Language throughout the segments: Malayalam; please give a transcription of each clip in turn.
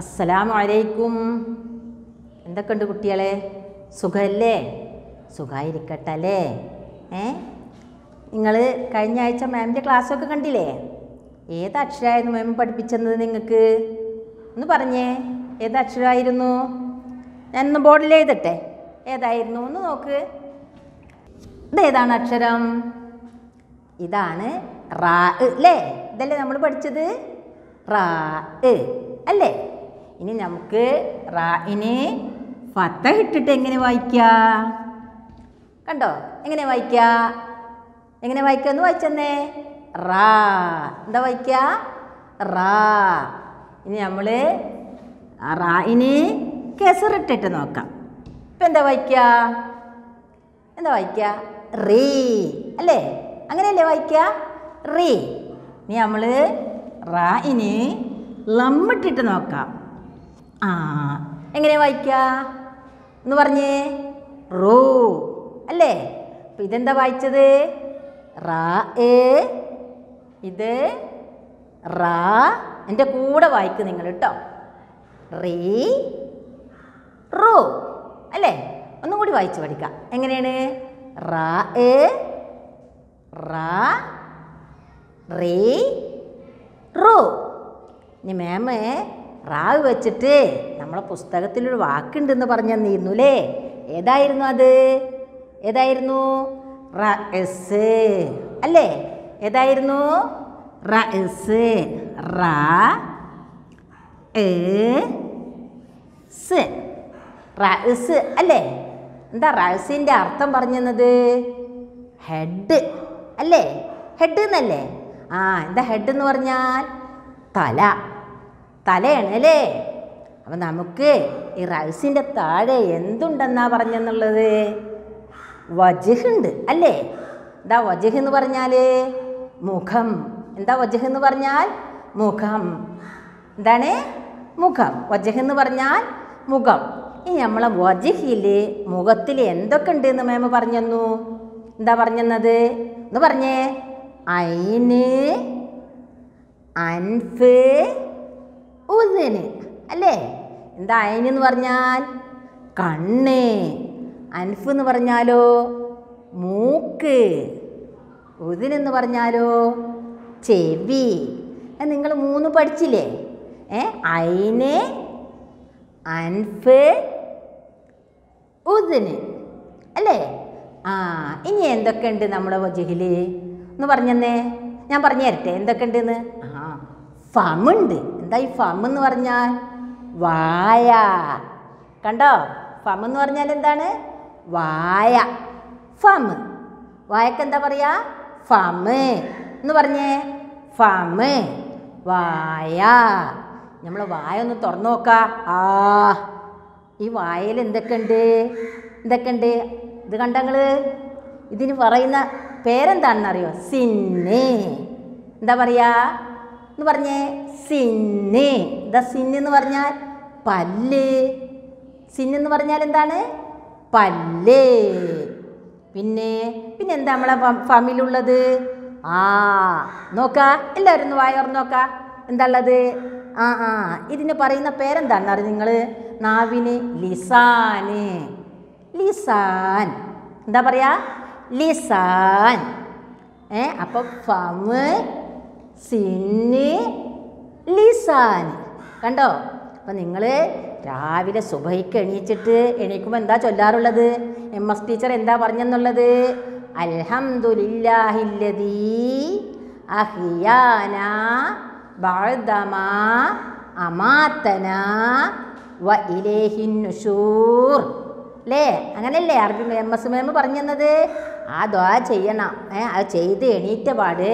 അസ്സലാമു അലൈക്കും എന്തൊക്കെയുണ്ട് കുട്ടികളെ സുഖമല്ലേ സുഖമായിരിക്കട്ടെ അല്ലേ ഏ നിങ്ങൾ കഴിഞ്ഞ ആഴ്ച മാമിൻ്റെ ക്ലാസ്സൊക്കെ കണ്ടില്ലേ ഏത് അക്ഷരമായിരുന്നു മാം പഠിപ്പിച്ചത് നിങ്ങൾക്ക് ഒന്ന് പറഞ്ഞേ ഏത് അക്ഷരമായിരുന്നു ഒന്ന് ബോർഡിൽ എഴുതട്ടെ ഏതായിരുന്നു ഒന്ന് നോക്ക് ഇതേതാണ് അക്ഷരം ഇതാണ് റാ അല്ലേ ഇതല്ലേ നമ്മൾ പഠിച്ചത് റാ അല്ലേ ഇനി നമുക്ക് റാഇന് ഫത്ത ഇട്ടിട്ട് എങ്ങനെ വായിക്കാ കണ്ടോ എങ്ങനെ വായിക്കുക എങ്ങനെ വായിക്കുക എന്ന് വായിച്ചെന്നേ റാ എന്താ വായിക്കുക റാ ഇനി നമ്മൾ റായിന് കെസറിട്ടിട്ട് നോക്കാം ഇപ്പം എന്താ വായിക്കുക എന്താ വായിക്കുക റീ അല്ലേ അങ്ങനെയല്ലേ വായിക്കുക റീ ഇനി നമ്മൾ റായിന് ലമ്മിട്ടിട്ട് നോക്കാം ആ എങ്ങനെ വായിക്കുക എന്ന് പറഞ്ഞേ റോ അല്ലേ അപ്പം ഇതെന്താ വായിച്ചത് റാ ഏ ഇത് റാ എൻ്റെ കൂടെ വായിക്കും നിങ്ങൾ കേട്ടോ റീ റോ അല്ലേ ഒന്നും കൂടി വായിച്ചു പഠിക്കാം എങ്ങനെയാണ് റാ എ റാ റീ റോ ഇനി മാമേ റാവ് വെച്ചിട്ട് നമ്മളെ പുസ്തകത്തിലൊരു വാക്കുണ്ടെന്ന് പറഞ്ഞു തന്നിരുന്നുല്ലേ ഏതായിരുന്നു അത് ഏതായിരുന്നു റ എസ് അല്ലേ ഏതായിരുന്നു റ എസ് റ എസ് റസ് അല്ലേ എന്താ റസിൻ്റെ അർത്ഥം പറഞ്ഞത് ഹെഡ് അല്ലേ ഹെഡ് എന്നല്ലേ ആ എന്താ ഹെഡ് എന്ന് പറഞ്ഞാൽ തല തലയാണ് അല്ലേ അപ്പം നമുക്ക് ഈ റൈസിൻ്റെ താഴെ എന്തുണ്ടെന്നാ പറഞ്ഞെന്നുള്ളത് വജുഹുണ്ട് അല്ലേ എന്താ വജുഹ് എന്ന് പറഞ്ഞാൽ മുഖം എന്താ വജുഹ് എന്ന് പറഞ്ഞാൽ മുഖം എന്താണ് മുഖം വജഹ് എന്ന് പറഞ്ഞാൽ മുഖം ഈ നമ്മളെ വജഹിൽ മുഖത്തിൽ എന്തൊക്കെ ഉണ്ട് എന്ന് മേമ പറഞ്ഞു എന്താ പറഞ്ഞത് എന്ന് പറഞ്ഞേ അയിന് അൻഫ് ഊസേന് അല്ലേ എന്താ അയനെന്ന് പറഞ്ഞാൽ കണ്ണ് അൻഫ് എന്ന് പറഞ്ഞാലോ മൂക്ക് ഉദിനെന്ന് പറഞ്ഞാലോ ചെവി നിങ്ങൾ മൂന്ന് പഠിച്ചില്ലേ ഏ അയിന് അൻഫ് ഉദിന് അല്ലേ ആ ഇനി എന്തൊക്കെയുണ്ട് നമ്മുടെ ജഹിൽ എന്ന് പറഞ്ഞെന്നേ ഞാൻ പറഞ്ഞു തരട്ടെ എന്തൊക്കെയുണ്ടെന്ന് ആ ഫമുണ്ട് എന്തായി ഫം എന്ന് പറഞ്ഞാൽ വായ കണ്ടോ ഫം എന്ന് പറഞ്ഞാൽ എന്താണ് വായ ഫം വായക്ക് എന്താ പറയുക ഫം എന്ന് പറഞ്ഞേ ഫം വായ നമ്മൾ വായ ഒന്ന് തുറന്നു നോക്കാം ആ ഈ വായയിൽ എന്തൊക്കെയുണ്ട് എന്തൊക്കെയുണ്ട് ഇത് കണ്ടങ്ങൾ ഇതിന് പറയുന്ന പേരെന്താണെന്നറിയോ സിന്നെ എന്താ പറയുക എന്ന് പറഞ്ഞേ സിന്നെ ദ സിന്നെന്ന് എന്ന് പറഞ്ഞാൽ പല്ല് സിന്നെന്ന് എന്ന് പറഞ്ഞാൽ എന്താണ് പല്ല് പിന്നെ പിന്നെ എന്താ നമ്മളെ ഫാമിലുള്ളത് ആ നോക്ക എല്ലാവരും ഒന്ന് വായോർന്ന് നോക്ക എന്താ ഉള്ളത് ആ ആ ഇതിന് പറയുന്ന പേരെന്താണെന്ന് അറിയാം നിങ്ങൾ നാവിന് ലിസാന് ലിസാൻ എന്താ പറയുക ലിസാൻ ഏ അപ്പം ഫമ് സിന്നി ലിസാൻ കണ്ടോ അപ്പം നിങ്ങൾ രാവിലെ സുബൈക്ക് എണീച്ചിട്ട് എണീക്കുമ്പോൾ എന്താ ചൊല്ലാറുള്ളത് എം എസ് ടീച്ചർ എന്താ പറഞ്ഞെന്നുള്ളത് അൽഹംദുലില്ലാഹില്ലതി അഹിയാന ബഅദമ അമാത്തന വ ഇലേഹിൻ അല്ലേ അങ്ങനല്ലേ അറബി എം എസ് മേമ പറഞ്ഞെന്നത് ആ ദ്വാ ചെയ്യണം ഏ അത് ചെയ്ത് എണീറ്റ പാട്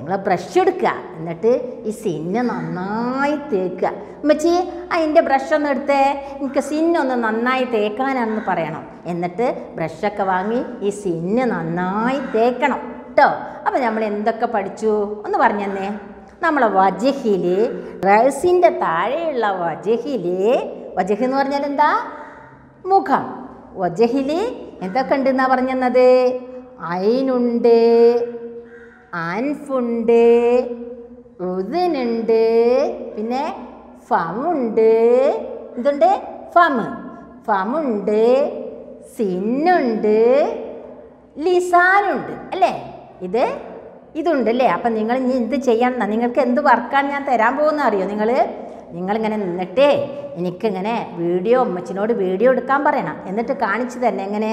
നിങ്ങൾ ബ്രഷ് എടുക്കുക എന്നിട്ട് ഈ സിന്ന നന്നായി തേക്കുക ഉമ്മച്ചി അതിൻ്റെ ബ്രഷൊന്ന് എടുത്തേ എനിക്ക് സിന്നൊന്ന് നന്നായി തേക്കാനാണെന്ന് പറയണം എന്നിട്ട് ബ്രഷൊക്കെ വാങ്ങി ഈ സിന്ന നന്നായി തേക്കണം കേട്ടോ അപ്പോൾ നമ്മൾ എന്തൊക്കെ പഠിച്ചു ഒന്ന് പറഞ്ഞു നമ്മളെ വജഹിൽ റൈസിൻ്റെ താഴെയുള്ള വജഹിൽ വജഹ് എന്ന് പറഞ്ഞാൽ എന്താ മുഖം വജഹിൽ എന്തൊക്കെ ഉണ്ടെന്നാണ് പറഞ്ഞത് അയിനുണ്ട് ആൻഫുണ്ട് ഉദനുണ്ട് പിന്നെ ഫമുണ്ട് എന്തുണ്ട് ഫമ് ഫമുണ്ട് സിന്നുണ്ട് ലിസാനുണ്ട് അല്ലേ ഇത് ഇതുണ്ടല്ലേ അപ്പം നിങ്ങൾ ഇനി എന്ത് ചെയ്യണം നിങ്ങൾക്ക് എന്ത് വർക്കാണ് ഞാൻ തരാൻ പോകുന്ന അറിയോ നിങ്ങൾ നിങ്ങളിങ്ങനെ നിന്നിട്ടേ എനിക്കിങ്ങനെ വീഡിയോ അമ്മച്ചിനോട് വീഡിയോ എടുക്കാൻ പറയണം എന്നിട്ട് കാണിച്ചു തന്നെ എങ്ങനെ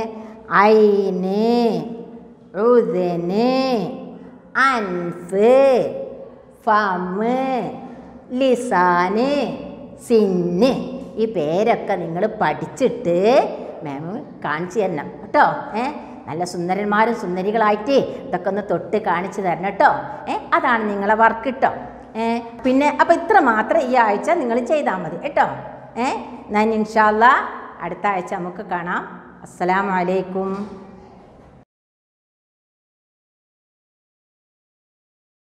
ഐന് ഉദന് അൻഫ് ഫമ് ലിസാന് സിന്ന് ഈ പേരൊക്കെ നിങ്ങൾ പഠിച്ചിട്ട് മാം കാണിച്ചു തരണം കേട്ടോ ഏ നല്ല സുന്ദരന്മാരും സുന്ദരികളായിട്ട് ഇതൊക്കെ ഒന്ന് തൊട്ട് കാണിച്ചു തരണം കേട്ടോ ഏ അതാണ് നിങ്ങളെ വർക്ക് കേട്ടോ ഏ പിന്നെ അപ്പോൾ ഇത്ര മാത്രം ഈ ആഴ്ച നിങ്ങൾ ചെയ്താൽ മതി കേട്ടോ ഏ ഞാൻ ഇൻഷാല്ല അടുത്ത ആഴ്ച നമുക്ക് കാണാം അസ്സലാമലൈക്കും